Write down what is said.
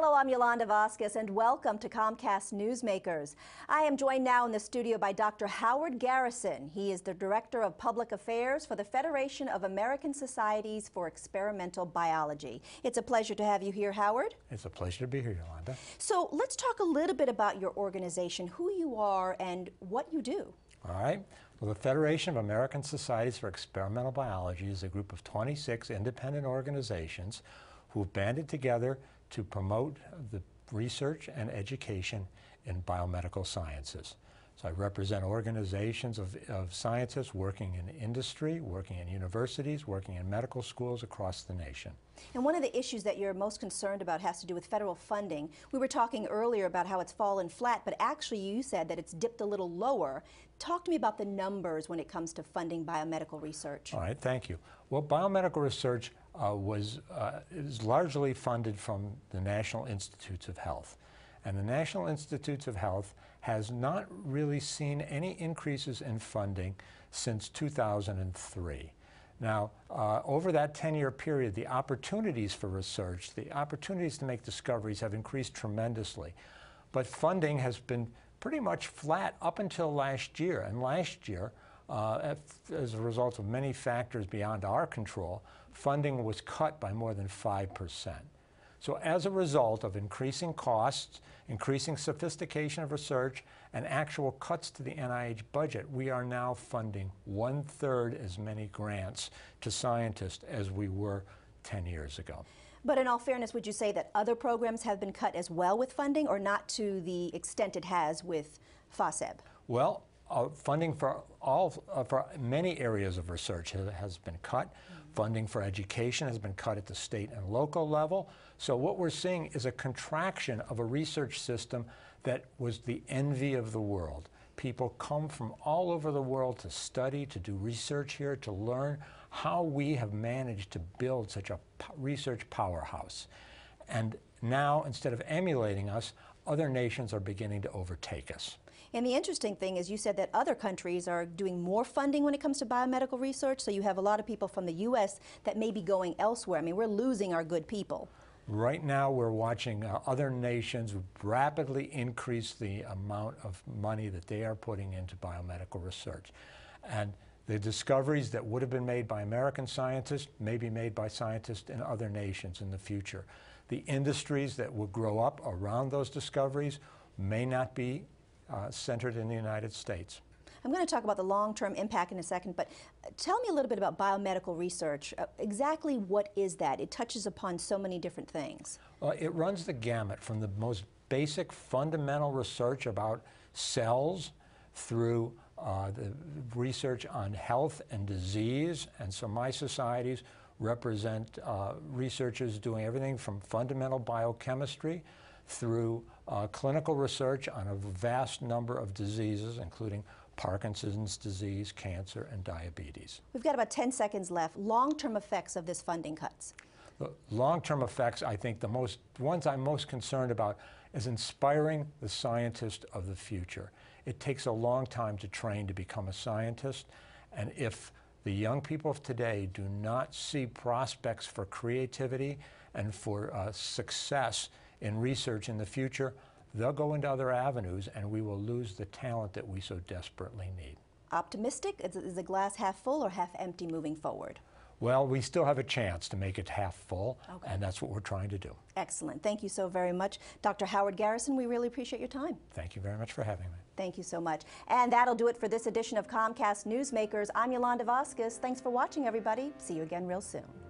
Hello, I'm Yolanda Vasquez, and welcome to Comcast Newsmakers. I am joined now in the studio by Dr. Howard Garrison. He is the Director of Public Affairs for the Federation of American Societies for Experimental Biology. It's a pleasure to have you here, Howard. It's a pleasure to be here, Yolanda. So let's talk a little bit about your organization, who you are, and what you do. All right. Well, the Federation of American Societies for Experimental Biology is a group of 26 independent organizations who've banded together to promote the research and education in biomedical sciences. So I represent organizations of, of scientists working in industry, working in universities, working in medical schools across the nation. And one of the issues that you're most concerned about has to do with federal funding. We were talking earlier about how it's fallen flat, but actually you said that it's dipped a little lower. Talk to me about the numbers when it comes to funding biomedical research. All right, thank you. Well, biomedical research uh, was uh, is largely funded from the National Institutes of Health. And the National Institutes of Health has not really seen any increases in funding since 2003. Now, uh, over that 10-year period, the opportunities for research, the opportunities to make discoveries have increased tremendously. But funding has been pretty much flat up until last year. And last year, uh, as a result of many factors beyond our control, funding was cut by more than 5%. So as a result of increasing costs, increasing sophistication of research, and actual cuts to the NIH budget, we are now funding one-third as many grants to scientists as we were 10 years ago. But in all fairness, would you say that other programs have been cut as well with funding, or not to the extent it has with FASEB? Well, uh, funding for all uh, for many areas of research has been cut. Mm -hmm. Funding for education has been cut at the state and local level. So what we're seeing is a contraction of a research system that was the envy of the world. People come from all over the world to study, to do research here, to learn how we have managed to build such a research powerhouse. And now, instead of emulating us, other nations are beginning to overtake us. And the interesting thing is you said that other countries are doing more funding when it comes to biomedical research, so you have a lot of people from the U.S. that may be going elsewhere. I mean, we're losing our good people. Right now, we're watching uh, other nations rapidly increase the amount of money that they are putting into biomedical research. And the discoveries that would have been made by American scientists may be made by scientists in other nations in the future. The industries that will grow up around those discoveries may not be uh, centered in the United States. I'm going to talk about the long-term impact in a second, but uh, tell me a little bit about biomedical research. Uh, exactly what is that? It touches upon so many different things. Uh, it runs the gamut from the most basic fundamental research about cells through uh, the research on health and disease and so my societies represent uh, researchers doing everything from fundamental biochemistry through uh, clinical research on a vast number of diseases, including Parkinson's disease, cancer, and diabetes. We've got about 10 seconds left. Long-term effects of this funding cuts. The long-term effects, I think the most ones I'm most concerned about is inspiring the scientist of the future. It takes a long time to train to become a scientist, and if the young people of today do not see prospects for creativity and for uh, success in research in the future. They'll go into other avenues and we will lose the talent that we so desperately need. Optimistic? Is the glass half full or half empty moving forward? Well, we still have a chance to make it half full, okay. and that's what we're trying to do. Excellent. Thank you so very much, Dr. Howard Garrison. We really appreciate your time. Thank you very much for having me. Thank you so much. And that'll do it for this edition of Comcast Newsmakers. I'm Yolanda Vasquez. Thanks for watching, everybody. See you again real soon.